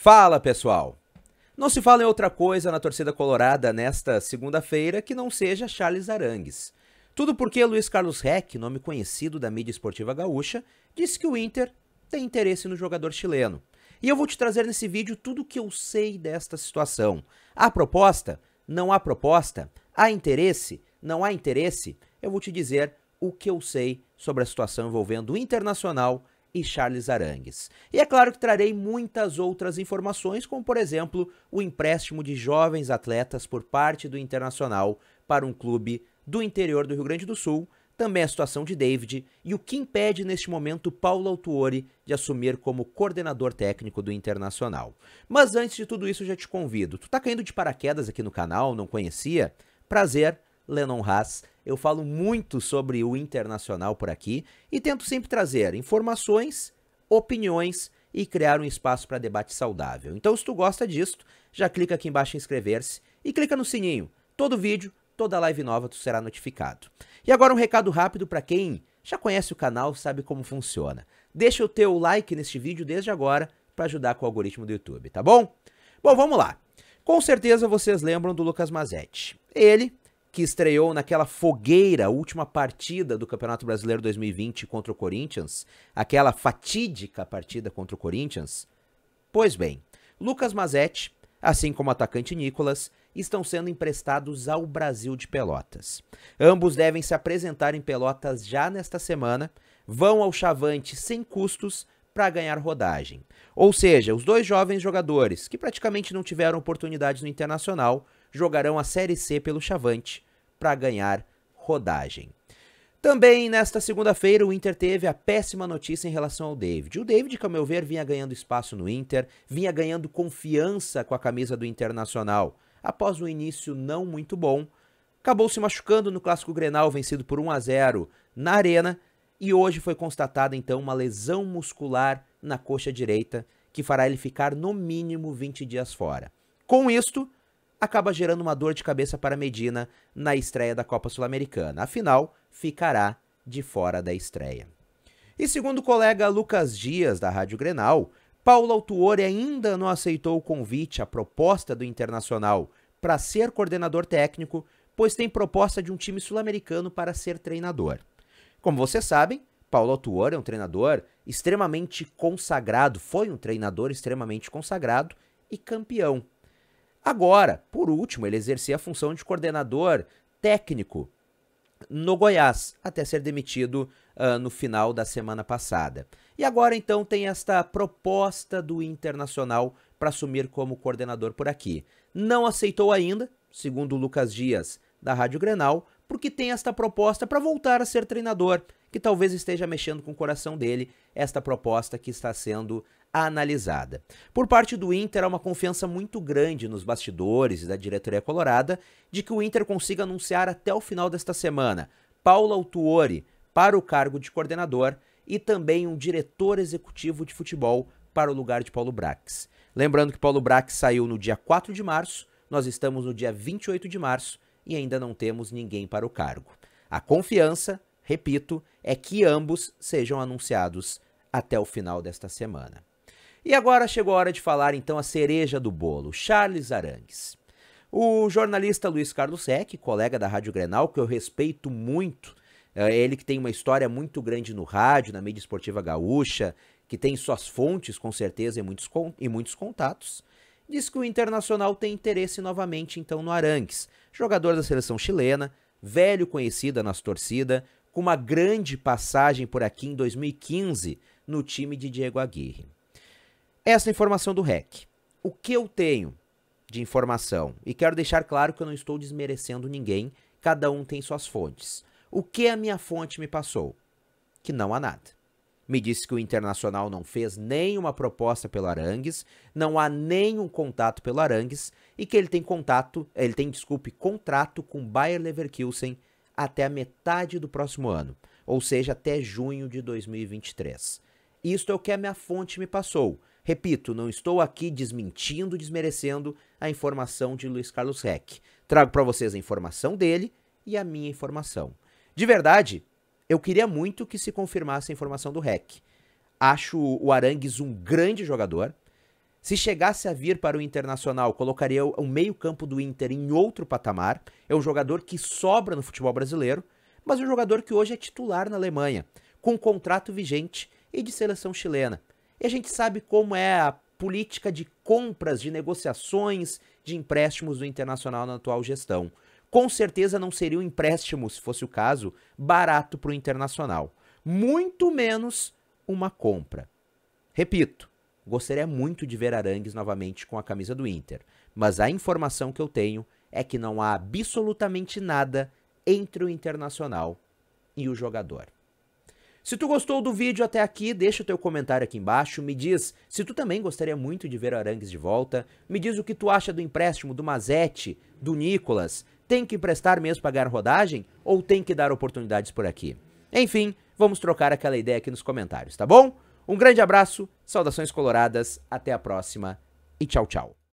Fala pessoal! Não se fala em outra coisa na torcida colorada nesta segunda-feira que não seja Charles Arangues. Tudo porque Luiz Carlos Reck, nome conhecido da mídia esportiva gaúcha, disse que o Inter tem interesse no jogador chileno. E eu vou te trazer nesse vídeo tudo o que eu sei desta situação. Há proposta? Não há proposta? Há interesse? Não há interesse? Eu vou te dizer o que eu sei sobre a situação envolvendo o Internacional e Charles Arangues. E é claro que trarei muitas outras informações, como por exemplo o empréstimo de jovens atletas por parte do Internacional para um clube do interior do Rio Grande do Sul, também a situação de David e o que impede neste momento Paulo Autuori de assumir como coordenador técnico do Internacional. Mas antes de tudo isso, já te convido. Tu tá caindo de paraquedas aqui no canal, não conhecia? Prazer, Lennon Haas. Eu falo muito sobre o internacional por aqui e tento sempre trazer informações, opiniões e criar um espaço para debate saudável. Então, se tu gosta disto, já clica aqui embaixo em inscrever-se e clica no sininho. Todo vídeo, toda live nova, tu será notificado. E agora um recado rápido para quem já conhece o canal, sabe como funciona. Deixa o teu like neste vídeo desde agora para ajudar com o algoritmo do YouTube, tá bom? Bom, vamos lá. Com certeza vocês lembram do Lucas Mazetti. Ele que estreou naquela fogueira, última partida do Campeonato Brasileiro 2020 contra o Corinthians, aquela fatídica partida contra o Corinthians? Pois bem, Lucas Mazetti, assim como o atacante Nicolas, estão sendo emprestados ao Brasil de Pelotas. Ambos devem se apresentar em Pelotas já nesta semana, vão ao Chavante sem custos para ganhar rodagem. Ou seja, os dois jovens jogadores, que praticamente não tiveram oportunidades no Internacional, jogarão a Série C pelo Chavante para ganhar rodagem. Também nesta segunda-feira, o Inter teve a péssima notícia em relação ao David. O David, que ao meu ver, vinha ganhando espaço no Inter, vinha ganhando confiança com a camisa do Internacional. Após um início não muito bom, acabou se machucando no clássico Grenal, vencido por 1 a 0 na Arena, e hoje foi constatada então uma lesão muscular na coxa direita, que fará ele ficar no mínimo 20 dias fora. Com isto, acaba gerando uma dor de cabeça para Medina na estreia da Copa Sul-Americana. Afinal, ficará de fora da estreia. E segundo o colega Lucas Dias, da Rádio Grenal, Paulo Autuori ainda não aceitou o convite, a proposta do Internacional para ser coordenador técnico, pois tem proposta de um time sul-americano para ser treinador. Como vocês sabem, Paulo Autuori é um treinador extremamente consagrado, foi um treinador extremamente consagrado e campeão Agora, por último, ele exercia a função de coordenador técnico no Goiás, até ser demitido uh, no final da semana passada. E agora então tem esta proposta do Internacional para assumir como coordenador por aqui. Não aceitou ainda, segundo o Lucas Dias da Rádio Grenal, porque tem esta proposta para voltar a ser treinador, que talvez esteja mexendo com o coração dele, esta proposta que está sendo analisada. Por parte do Inter, há uma confiança muito grande nos bastidores e da diretoria colorada de que o Inter consiga anunciar até o final desta semana Paula Autuori para o cargo de coordenador e também um diretor executivo de futebol para o lugar de Paulo Brax. Lembrando que Paulo Brax saiu no dia 4 de março, nós estamos no dia 28 de março e ainda não temos ninguém para o cargo. A confiança, repito, é que ambos sejam anunciados até o final desta semana. E agora chegou a hora de falar então a cereja do bolo, Charles Arangues. O jornalista Luiz Carlos Sec, colega da Rádio Grenal, que eu respeito muito, é ele que tem uma história muito grande no rádio, na mídia esportiva gaúcha, que tem suas fontes, com certeza, e muitos, e muitos contatos, diz que o Internacional tem interesse novamente então no Arangues, jogador da seleção chilena, velho conhecido nas torcidas, com uma grande passagem por aqui em 2015 no time de Diego Aguirre essa informação do REC. O que eu tenho de informação, e quero deixar claro que eu não estou desmerecendo ninguém, cada um tem suas fontes. O que a minha fonte me passou? Que não há nada. Me disse que o Internacional não fez nenhuma proposta pelo Arangues, não há nenhum contato pelo Arangues e que ele tem contato, ele tem, desculpe, contrato com Bayer Leverkusen até a metade do próximo ano, ou seja, até junho de 2023. Isto é o que a minha fonte me passou. Repito, não estou aqui desmentindo, desmerecendo a informação de Luiz Carlos Reck. Trago para vocês a informação dele e a minha informação. De verdade, eu queria muito que se confirmasse a informação do Reck. Acho o Arangues um grande jogador. Se chegasse a vir para o Internacional, colocaria o meio-campo do Inter em outro patamar. É um jogador que sobra no futebol brasileiro, mas um jogador que hoje é titular na Alemanha, com contrato vigente e de seleção chilena. E a gente sabe como é a política de compras, de negociações de empréstimos do Internacional na atual gestão. Com certeza não seria um empréstimo, se fosse o caso, barato para o Internacional. Muito menos uma compra. Repito, gostaria muito de ver Arangues novamente com a camisa do Inter, mas a informação que eu tenho é que não há absolutamente nada entre o Internacional e o jogador. Se tu gostou do vídeo até aqui, deixa o teu comentário aqui embaixo, me diz se tu também gostaria muito de ver o Arangues de volta, me diz o que tu acha do empréstimo do Mazete, do Nicolas, tem que emprestar mesmo pagar rodagem ou tem que dar oportunidades por aqui? Enfim, vamos trocar aquela ideia aqui nos comentários, tá bom? Um grande abraço, saudações coloradas, até a próxima e tchau, tchau.